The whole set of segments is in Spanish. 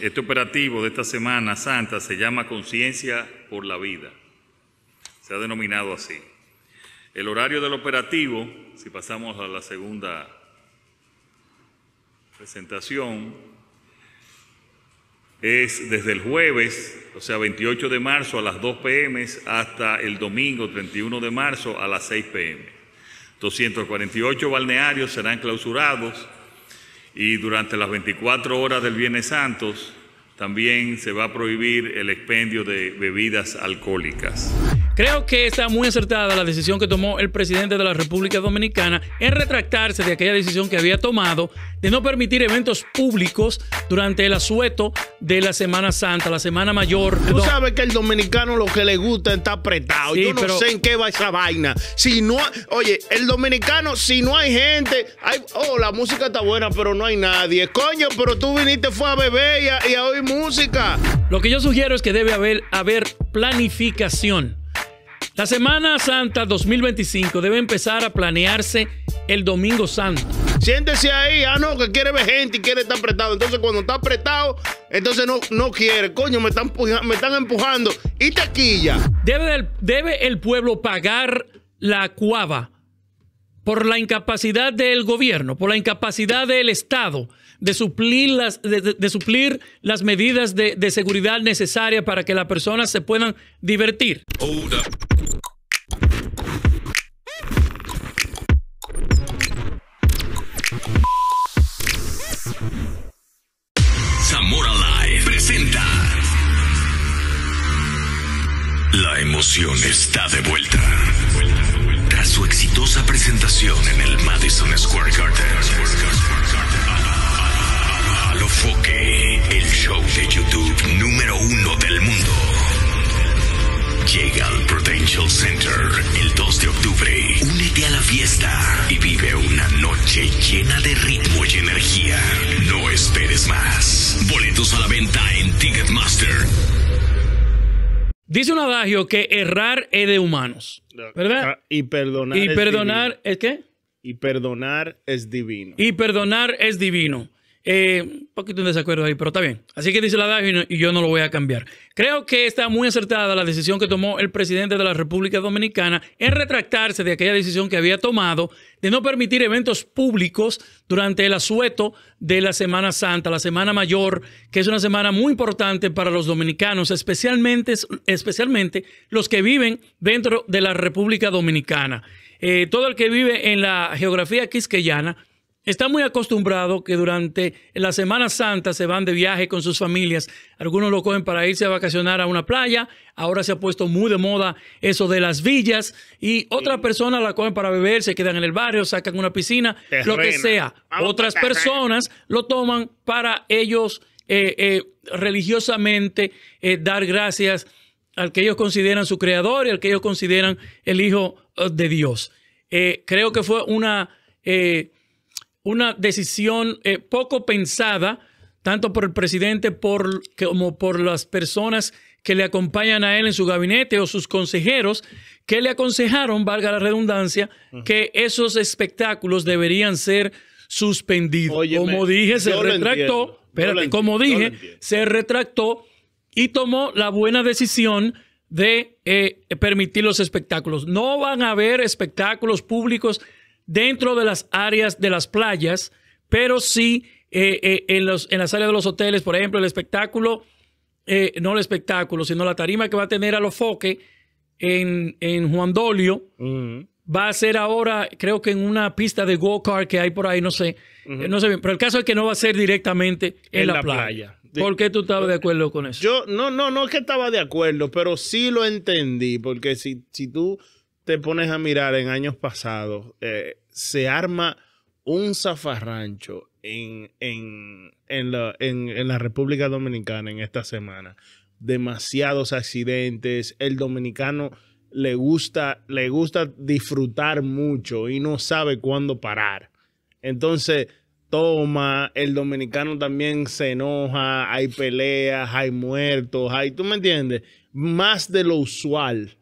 Este operativo de esta Semana Santa se llama Conciencia por la Vida. Se ha denominado así. El horario del operativo, si pasamos a la segunda presentación, es desde el jueves, o sea, 28 de marzo a las 2 pm hasta el domingo 31 de marzo a las 6 pm. 248 balnearios serán clausurados y durante las 24 horas del Viernes Santos también se va a prohibir el expendio de bebidas alcohólicas. Creo que está muy acertada la decisión que tomó el presidente de la República Dominicana en retractarse de aquella decisión que había tomado de no permitir eventos públicos durante el asueto de la Semana Santa, la Semana Mayor. Tú sabes que el dominicano lo que le gusta está apretado. Sí, no sé en qué va esa vaina. Si no, oye, el dominicano, si no hay gente, hay, oh, la música está buena, pero no hay nadie. Coño, pero tú viniste fue a beber y a, y oír música. Lo que yo sugiero es que debe haber, haber planificación la Semana Santa 2025 debe empezar a planearse el Domingo Santo. Siéntese ahí, ah, no, que quiere ver gente y quiere estar apretado. Entonces, cuando está apretado, entonces no, no quiere. Coño, me están, me están empujando. Y taquilla. Debe el, debe el pueblo pagar la cuava por la incapacidad del gobierno, por la incapacidad del Estado de suplir las, de, suplir las medidas de, seguridad necesarias para que las personas se puedan divertir. Zamora Live presenta. La emoción está de vuelta. Tras su exitosa presentación Dice un adagio que errar es de humanos, ¿verdad? Ah, y perdonar. Y perdonar ¿es qué? Y perdonar es divino. Y perdonar es divino. Eh, un poquito de desacuerdo ahí, pero está bien. Así que dice la DAG y, yo no lo voy a cambiar. Creo que está muy acertada la decisión que tomó el presidente de la República Dominicana en retractarse de aquella decisión que había tomado de no permitir eventos públicos durante el asueto de la Semana Santa, la Semana Mayor, que es una semana muy importante para los dominicanos, especialmente, especialmente los que viven dentro de la República Dominicana. Eh, todo el que vive en la geografía quisqueyana está muy acostumbrado que durante la Semana Santa se van de viaje con sus familias. Algunos lo cogen para irse a vacacionar a una playa. Ahora se ha puesto muy de moda eso de las villas. Y otras personas la cogen para beber, se quedan en el barrio, sacan una piscina, lo que sea. otras personas lo toman para ellos eh, eh, religiosamente eh, dar gracias al que ellos consideran su creador y al que ellos consideran el Hijo de Dios. creo que fue una una decisión eh, poco pensada, tanto por el presidente como por las personas que le acompañan a él en su gabinete o sus consejeros, que le aconsejaron, valga la redundancia, que esos espectáculos deberían ser suspendidos. como dije, se retractó, como dije, se retractó y tomó la buena decisión de eh, permitir los espectáculos. No van a haber espectáculos públicos dentro de las áreas de las playas, pero sí eh, eh, en, los, en las áreas de los hoteles, por ejemplo, el espectáculo, eh, no el espectáculo, sino la tarima que va a tener a los foques en, en, Juan Dolio. Va a ser ahora, creo que en una pista de go-kart que hay por ahí, no sé, no sé bien. Pero el caso es que no va a ser directamente en, la, playa. playa. ¿Por qué tú estabas de acuerdo con eso? Yo, no, no, no es que estaba de acuerdo, pero sí lo entendí, porque si, si tú te pones a mirar en años pasados, eh, se arma un zafarrancho en, en, la, en, la, República Dominicana en esta semana. Demasiados accidentes, el dominicano le gusta, le gusta disfrutar mucho y no sabe cuándo parar. Entonces, toma, el dominicano también se enoja, hay peleas, hay muertos, hay, ¿tú me entiendes? Más de lo usual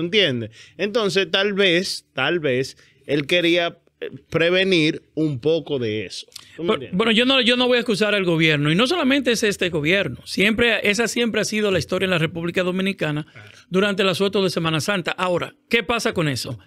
¿Entiendes? Entonces, tal vez, tal vez, él quería eh, prevenir un poco de eso. bueno, yo no, yo no voy a excusar al gobierno, y no solamente es este gobierno, siempre, esa siempre ha sido la historia en la República Dominicana durante las suerte de Semana Santa. Ahora, ¿qué pasa con eso?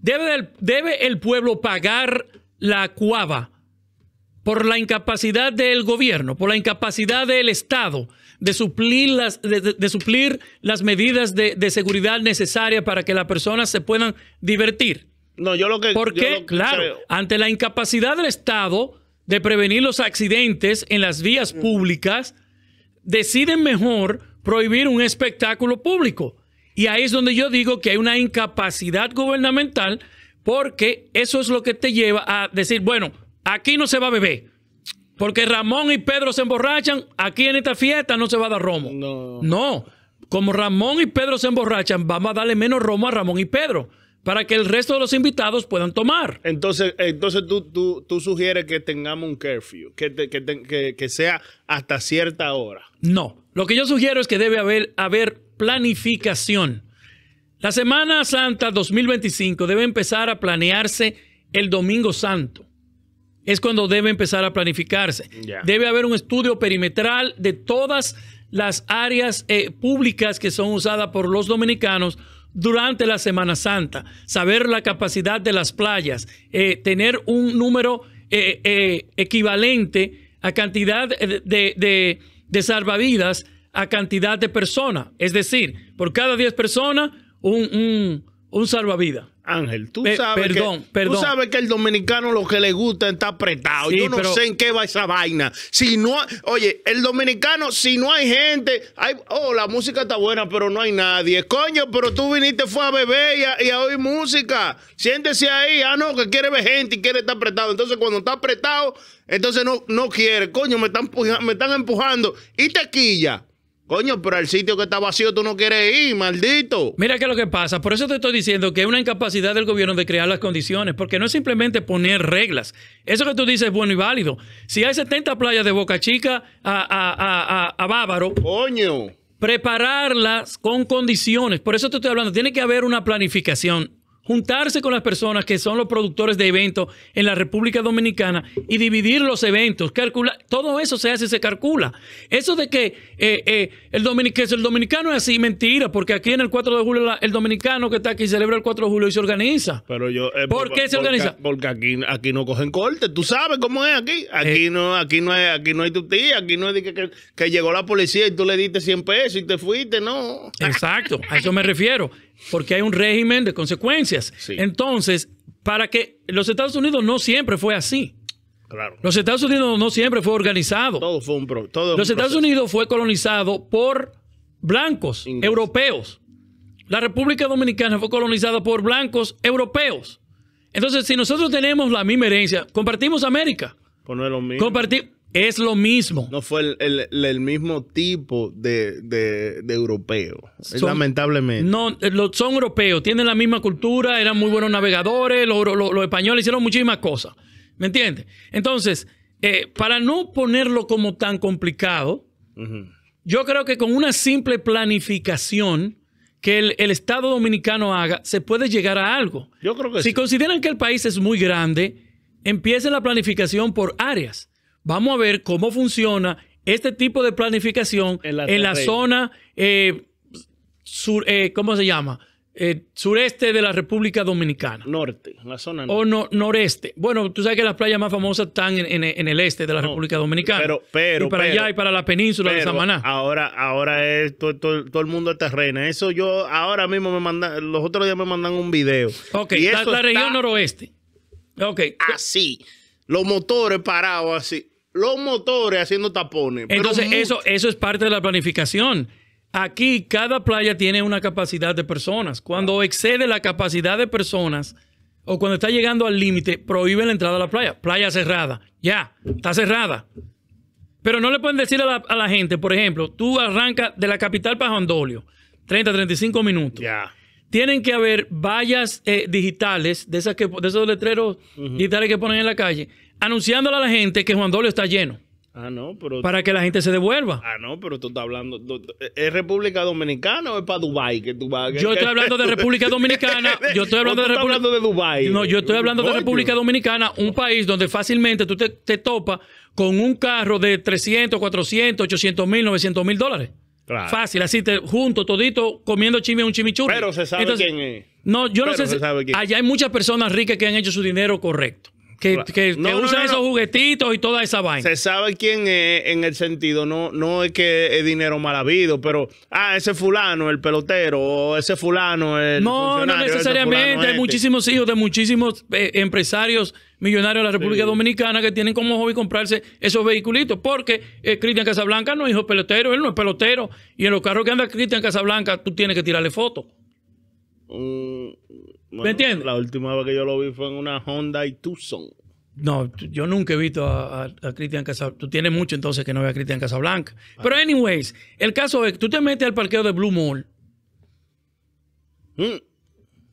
¿Debe el, debe el pueblo pagar la cuava por la incapacidad del gobierno, por la incapacidad del Estado? de suplir las, de, suplir las medidas de, seguridad necesarias para que las personas se puedan divertir. No, yo lo que. Porque, claro, ante la incapacidad del Estado de prevenir los accidentes en las vías públicas, deciden mejor prohibir un espectáculo público. Y ahí es donde yo digo que hay una incapacidad gubernamental porque eso es lo que te lleva a decir, bueno, aquí no se va a beber, porque Ramón y Pedro se emborrachan, aquí en esta fiesta no se va a dar romo. No. No. Como Ramón y Pedro se emborrachan, vamos a darle menos romo a Ramón y Pedro para que el resto de los invitados puedan tomar. Entonces, entonces tú, tú, sugieres que tengamos un curfew, que, sea hasta cierta hora. No, lo que yo sugiero es que debe haber, haber planificación. La Semana Santa 2025 debe empezar a planearse el Domingo Santo es cuando debe empezar a planificarse. Debe haber un estudio perimetral de todas las áreas eh, públicas que son usadas por los dominicanos durante la Semana Santa, saber la capacidad de las playas, eh, tener un número eh, equivalente a cantidad de, salvavidas a cantidad de personas. Es decir, por cada 10 personas, un, un, un salvavidas. Ángel, tú sabes, que, Tú sabes que el dominicano lo que le gusta está apretado. Yo no sé en qué va esa vaina. Si no, oye, el dominicano, si no hay gente, hay, oh, la música está buena, pero no hay nadie. Coño, pero tú viniste, fue a beber y a, oír música. Siéntese ahí, ah, no, que quiere ver gente y quiere estar apretado. Entonces, cuando está apretado, entonces no, no quiere. Coño, me están, me están empujando y te quilla. Coño, pero al sitio que está vacío tú no quieres ir, maldito. Mira qué es lo que pasa. Por eso te estoy diciendo que es una incapacidad del gobierno de crear las condiciones, porque no es simplemente poner reglas. Eso que tú dices es bueno y válido. Si hay 70 playas de Boca Chica a, Bávaro. prepararlas con condiciones. Por eso te estoy hablando, tiene que haber una planificación juntarse con las personas que son los productores de eventos en la República Dominicana y dividir los eventos, calcula, todo eso se hace se calcula. Eso de que, eh, eh el, el dominicano es así, mentira, porque aquí en el 4 de julio el dominicano que está aquí celebra el 4 de julio y se organiza. Pero yo, eh, ¿Por, qué se organiza? Porque aquí, aquí no cogen corte, tú sabes cómo es aquí. Aquí eh. no aquí no hay, aquí no hay tu tía, aquí no es que, que, que llegó la policía y tú le diste 100 pesos y te fuiste, no. Exacto, a eso me refiero porque hay un régimen de consecuencias. Entonces, para que los Estados Unidos no siempre fue así. Los Estados Unidos no siempre fue organizado. los Estados Unidos fue colonizado por blancos europeos. La República Dominicana fue colonizada por blancos europeos. Entonces, si nosotros tenemos la misma herencia, compartimos América. Pues mismo. Es lo mismo. No fue el, mismo tipo de, de, europeo, lamentablemente. No, eh, son europeos, tienen la misma cultura, eran muy buenos navegadores, los, españoles hicieron muchísimas cosas. ¿Me entiendes? Entonces, eh, para no ponerlo como tan complicado, yo creo que con una simple planificación que el, Estado dominicano haga, se puede llegar a algo. Yo creo que Si consideran que el país es muy grande, empiecen la planificación por áreas vamos a ver cómo funciona este tipo de planificación en la, zona, eh, sur, eh, ¿cómo se llama? Eh, sureste de la República Dominicana. Norte, la zona norte. O noreste. Bueno, tú sabes que las playas más famosas están en, el este de la República Dominicana. Pero, pero. Y para allá y para la península de Samaná. Ahora, ahora es todo, el mundo está terrena. Eso yo, ahora mismo me mandan, los otros días me mandan un video. Ok, la, región noroeste. Ok. Así. Los motores parados así los motores haciendo tapones. Entonces, eso, eso es parte de la planificación. Aquí cada playa tiene una capacidad de personas. Cuando excede la capacidad de personas o cuando está llegando al límite, prohíbe la entrada a la playa. Playa cerrada. Ya, está cerrada. Pero no le pueden decir a la, gente, por ejemplo, tú arrancas de la capital para Jondolio, 30, 35 minutos. Ya. Tienen que haber vallas eh, digitales, de, esas que, de esos letreros digitales que ponen en la calle, anunciándole a la gente que Juan Dolio está lleno. Ah, no, pero. Para que la gente se devuelva. Ah, no, pero tú estás hablando. ¿Es República Dominicana o es para Dubái que tú vas? Yo estoy hablando de República Dominicana. Yo estoy hablando, de, República... No, yo estoy hablando de República Dominicana, un país donde fácilmente tú te, te topas con un carro de 300, 400, 800 mil, 900 mil dólares. Claro. Fácil, así te, junto, todito, comiendo chimi un chimichurri. Pero se sabe quién es. No, yo no sé. allá hay muchas personas ricas que han hecho su dinero correcto que, que, usa esos juguetitos y toda esa vaina. Se sabe quién es en el sentido, no, no es que es dinero mal habido, pero, ah, ese fulano, el pelotero, o ese fulano, el. No, no necesariamente. Hay este. muchísimos hijos de muchísimos eh, empresarios millonarios de la República Dominicana que tienen como hobby comprarse esos vehiculitos, porque eh, Cristian Casablanca no es hijo pelotero, él no es pelotero, y en los carros que anda Cristian Casablanca tú tienes que tirarle fotos. Mm, ¿Me entiendes? La última vez que yo lo vi fue en una Honda y Tucson. No, yo nunca he visto a, a, Cristian Casablanca. Tú tienes mucho entonces que no ve a Cristian Casablanca. Ah. Pero, anyways, el caso es que tú te metes al parqueo de Blue Mall. Hmm.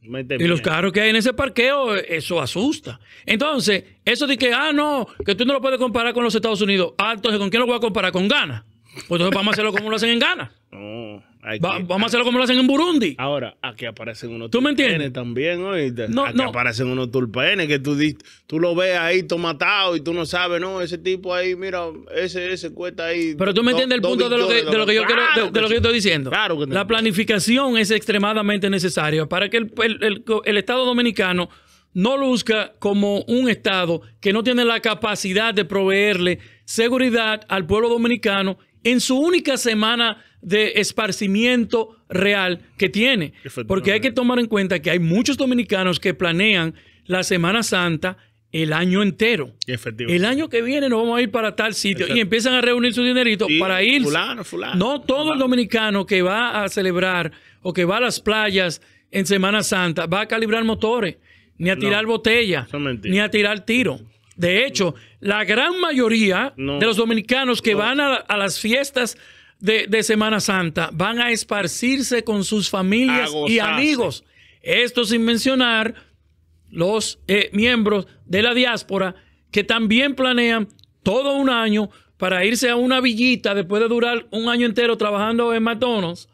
Y los carros que hay en ese parqueo, eso asusta. Entonces, eso de que, ah, no, que tú no lo puedes comparar con los Estados Unidos. Ah, entonces, ¿con quién lo voy a comparar? Con Ghana. Pues entonces vamos a hacerlo como lo hacen en Ghana. No vamos a hacerlo como lo hacen en Burundi. Ahora, aquí aparecen unos ¿Tú me entiendes? también, aquí aparecen unos tulpenes que tú, tú lo ves ahí tomatado y tú no sabes, no, ese tipo ahí, mira, ese, ese cuesta ahí. Pero tú me entiendes el punto de lo que, yo estoy diciendo. La planificación es extremadamente necesaria para que el, el Estado Dominicano no luzca como un Estado que no tiene la capacidad de proveerle seguridad al pueblo dominicano en su única semana de esparcimiento real que tiene. Porque hay que tomar en cuenta que hay muchos dominicanos que planean la Semana Santa el año entero. El año que viene nos vamos a ir para tal sitio y empiezan a reunir su dinerito para ir. no todo el dominicano que va a celebrar o que va a las playas en Semana Santa va a calibrar motores, ni a tirar botella, ni a tirar tiro. De hecho, la gran mayoría de los dominicanos que van a las fiestas de, Semana Santa van a esparcirse con sus familias y amigos. Esto sin mencionar los eh, miembros de la diáspora que también planean todo un año para irse a una villita después de durar un año entero trabajando en McDonald's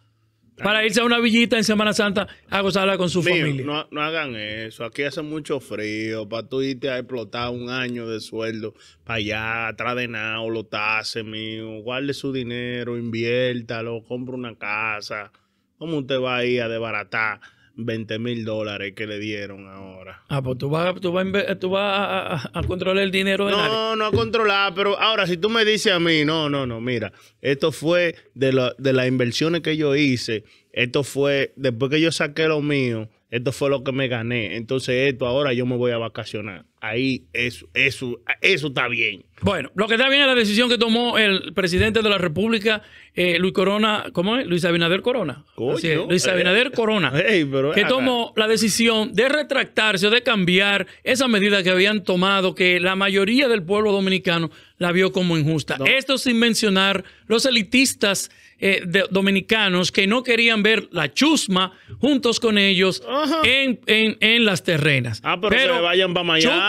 para irse a una villita en Semana Santa a gozarla con su familia. No, hagan eso. Aquí hace mucho frío. Para tú irte a explotar un año de sueldo para allá, atrás de nada, lo tase, mío. Guarde su dinero, inviértalo, compra una casa. ¿Cómo usted va a ir a desbaratar? 20 mil dólares que le dieron ahora. Ah, pues tú vas, a, controlar el dinero de No, no a controlar, pero ahora si tú me dices a mí, no, no, no, mira, esto fue de, la, de las inversiones que yo hice, esto fue, después que yo saqué lo mío, esto fue lo que me gané, entonces esto ahora yo me voy a vacacionar. Ahí eso, eso, eso está bien. Bueno, lo que está bien es la decisión que tomó el presidente de la República, eh, Luis Corona, ¿cómo es? Luis Abinader Corona. Luis eh, Abinader Corona. que tomó la decisión de retractarse o de cambiar esa medida que habían tomado, que la mayoría del pueblo dominicano la vio como injusta. Esto sin mencionar los elitistas eh, dominicanos que no querían ver la chusma juntos con ellos en, las terrenas. Ah, pero, se vayan para mañana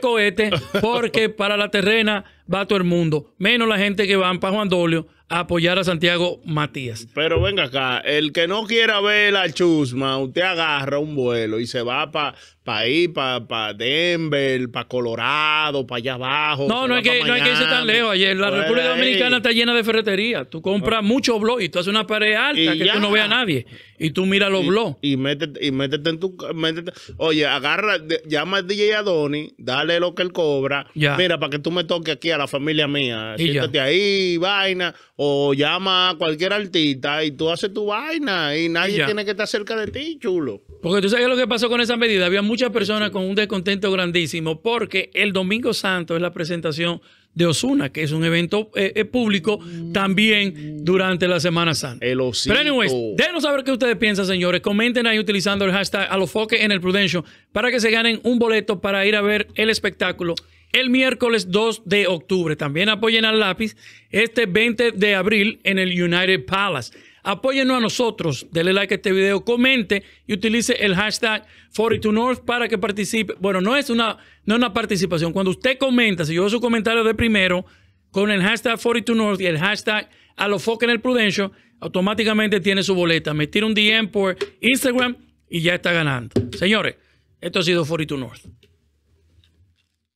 cohete, porque para la terrena va todo el mundo, menos la gente que va para Juan Dolio a apoyar a Santiago Matías. Pero venga acá, el que no quiera ver la chusma, usted agarra un vuelo y se va para ahí, para Denver, para Colorado, para allá abajo. No, no hay, que, no hay irse tan lejos. Ayer la República Dominicana está llena de ferretería. Tú compras ah. mucho muchos blogs y tú haces una pared alta que tú no veas a nadie. Y tú miras los blogs. Y métete, y métete en tu... oye, agarra, llama al DJ Adoni, dale lo que él cobra. Mira, para que tú me toques aquí la familia mía. Siéntate ahí, vaina. O llama a cualquier artista y tú haces tu vaina. Y nadie tiene que estar cerca de ti, chulo. Porque tú sabes lo que pasó con esa medida. Había muchas personas con un descontento grandísimo porque el Domingo Santo es la presentación de Osuna, que es un evento eh, eh, público también durante la Semana Santa. Pero anyways, déjenos saber qué ustedes piensan, señores. Comenten ahí utilizando el hashtag A los foques en el Prudential para que se ganen un boleto para ir a ver el espectáculo el miércoles 2 de octubre. También apoyen al lápiz este 20 de abril en el United Palace. Apóyennos a nosotros, Denle like a este video, comente y utilice el hashtag 42North para que participe. Bueno, no es una, no una participación. Cuando usted comenta, si yo veo su comentario de primero con el hashtag 42North y el hashtag a los en el Prudential, automáticamente tiene su boleta. Me un DM por Instagram y ya está ganando. Señores, esto ha sido 42 North.